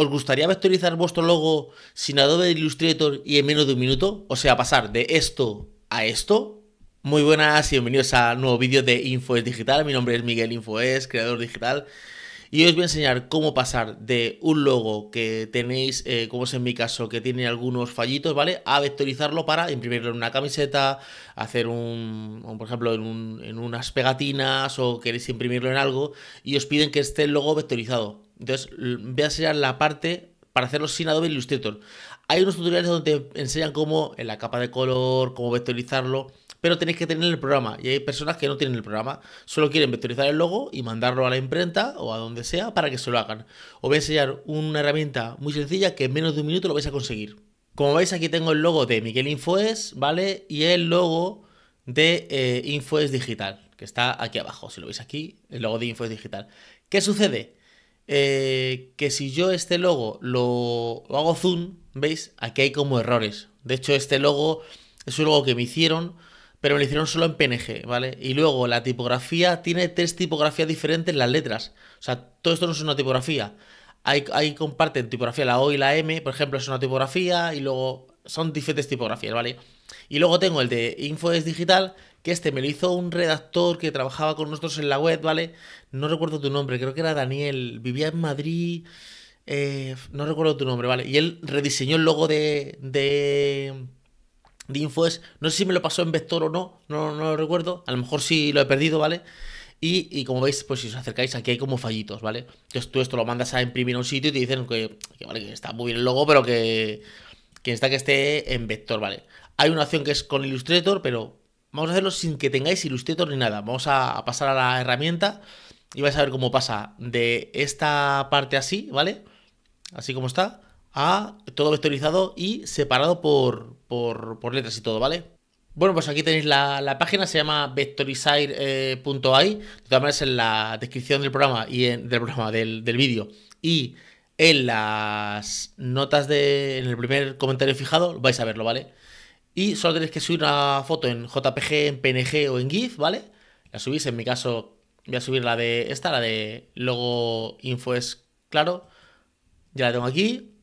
¿Os gustaría vectorizar vuestro logo sin Adobe Illustrator y en menos de un minuto? O sea, pasar de esto a esto. Muy buenas y bienvenidos a un nuevo vídeo de Infoes Digital. Mi nombre es Miguel Infoes, creador digital. Y os voy a enseñar cómo pasar de un logo que tenéis, eh, como es en mi caso, que tiene algunos fallitos, ¿vale? A vectorizarlo para imprimirlo en una camiseta, hacer un, por ejemplo, en, en unas pegatinas o queréis imprimirlo en algo y os piden que esté el logo vectorizado. Entonces, voy a enseñar la parte para hacerlo sin Adobe Illustrator. Hay unos tutoriales donde enseñan cómo en la capa de color, cómo vectorizarlo pero tenéis que tener el programa. Y hay personas que no tienen el programa, solo quieren vectorizar el logo y mandarlo a la imprenta o a donde sea para que se lo hagan. Os voy a enseñar una herramienta muy sencilla que en menos de un minuto lo vais a conseguir. Como veis, aquí tengo el logo de Miguel Infoes, ¿vale? Y el logo de eh, Infoes Digital, que está aquí abajo. Si lo veis aquí, el logo de Infoes Digital. ¿Qué sucede? Eh, que si yo este logo lo, lo hago zoom, ¿veis? Aquí hay como errores. De hecho, este logo es un logo que me hicieron pero me lo hicieron solo en PNG, ¿vale? Y luego la tipografía tiene tres tipografías diferentes las letras. O sea, todo esto no es una tipografía. Ahí, comparten tipografía, la O y la M, por ejemplo, es una tipografía y luego son diferentes tipografías, ¿vale? Y luego tengo el de Infoes Digital, que este me lo hizo un redactor que trabajaba con nosotros en la web, ¿vale? No recuerdo tu nombre, creo que era Daniel, vivía en Madrid, eh, no recuerdo tu nombre, ¿vale? Y él rediseñó el logo de de info no sé si me lo pasó en Vector o no, no, no lo recuerdo, a lo mejor sí lo he perdido, ¿vale? Y, y, como veis, pues si os acercáis, aquí hay como fallitos, ¿vale? Entonces tú esto lo mandas a imprimir a un sitio y te dicen que, vale, que está muy bien el logo, pero que, que está que esté en Vector, ¿vale? Hay una opción que es con Illustrator, pero vamos a hacerlo sin que tengáis Illustrator ni nada. Vamos a, a pasar a la herramienta y vais a ver cómo pasa de esta parte así, ¿vale? Así como está, a todo vectorizado y separado por, letras y todo, ¿vale? Bueno, pues aquí tenéis la, página, se llama vectorizare.ai. Eh, También de todas maneras, en la descripción del programa y en, del programa, del, del vídeo y en las notas de. en el primer comentario fijado, vais a verlo, ¿vale? Y solo tenéis que subir una foto en JPG, en PNG o en GIF, ¿vale? La subís, en mi caso, voy a subir la de esta, la de logo info es claro. Ya la tengo aquí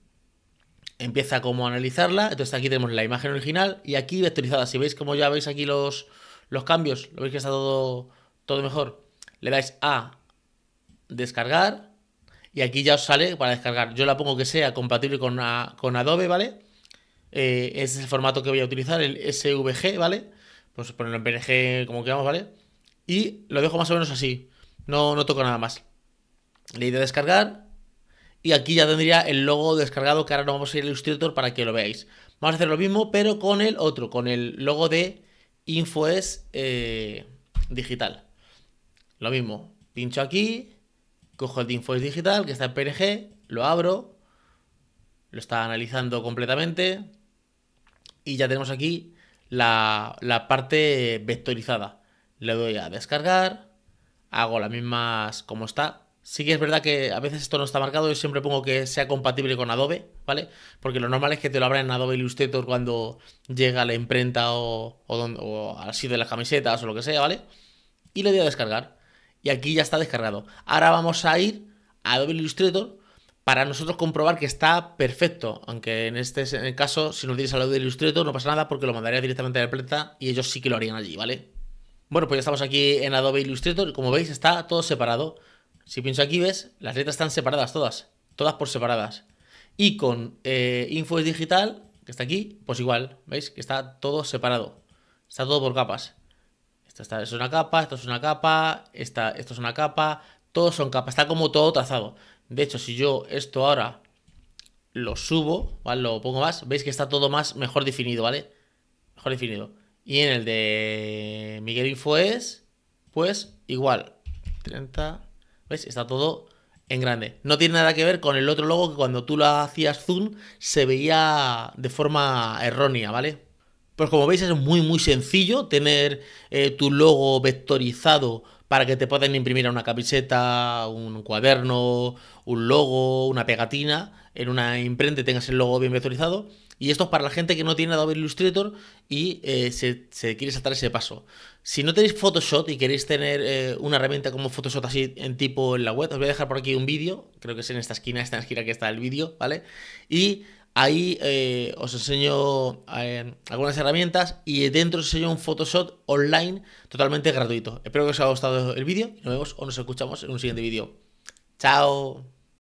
empieza como analizarla. Entonces aquí tenemos la imagen original y aquí vectorizada. Si veis como ya veis aquí los, los cambios, lo veis que está todo, todo mejor. Le dais a descargar y aquí ya os sale para descargar. Yo la pongo que sea compatible con, con Adobe, ¿vale? ese eh, es el formato que voy a utilizar, el SVG, ¿vale? Pues ponerlo en PNG como queramos, ¿vale? Y lo dejo más o menos así. No, no toco nada más. Le doy a descargar y aquí ya tendría el logo descargado que ahora no vamos a ir a Illustrator para que lo veáis. Vamos a hacer lo mismo pero con el otro, con el logo de InfoES eh, digital. Lo mismo, pincho aquí, cojo el de InfoES digital que está en PNG, lo abro, lo está analizando completamente y ya tenemos aquí la, la parte vectorizada. Le doy a descargar, hago las mismas como está, Sí que es verdad que a veces esto no está marcado, yo siempre pongo que sea compatible con Adobe, ¿vale? Porque lo normal es que te lo abran en Adobe Illustrator cuando llega a la imprenta o, o, al de las camisetas o lo que sea, ¿vale? Y le doy a descargar. Y aquí ya está descargado. Ahora vamos a ir a Adobe Illustrator para nosotros comprobar que está perfecto. Aunque en este caso, si nos dices a Adobe Illustrator, no pasa nada porque lo mandaría directamente a la imprenta y ellos sí que lo harían allí, ¿vale? Bueno, pues ya estamos aquí en Adobe Illustrator. Como veis, está todo separado. Si pienso aquí, ves, las letras están separadas todas, todas por separadas. Y con eh, info digital, que está aquí, pues igual, ¿veis? Que está todo separado. Está todo por capas. Esta, es una capa, esto es una capa, esta, esto es una capa, todos son capas, está como todo trazado. De hecho, si yo esto ahora lo subo, Lo pongo más, veis que está todo más mejor definido, ¿vale? Mejor definido. Y en el de Miguel Info es, pues igual, 30, ¿Ves? Está todo en grande. No tiene nada que ver con el otro logo que cuando tú lo hacías zoom se veía de forma errónea, ¿vale? Pues como veis es muy muy sencillo tener eh, tu logo vectorizado para que te puedan imprimir una camiseta, un cuaderno, un logo, una pegatina en una imprenta y tengas el logo bien vectorizado. Y esto es para la gente que no tiene Adobe Illustrator y eh, se, quiere saltar ese paso. Si no tenéis Photoshop y queréis tener eh, una herramienta como Photoshop así en tipo en la web, os voy a dejar por aquí un vídeo, creo que es en esta esquina, esta esquina que está el vídeo, ¿vale? Y ahí eh, os enseño algunas herramientas y dentro os enseño un Photoshop online totalmente gratuito. Espero que os haya gustado el vídeo y nos vemos o nos escuchamos en un siguiente vídeo. ¡Chao!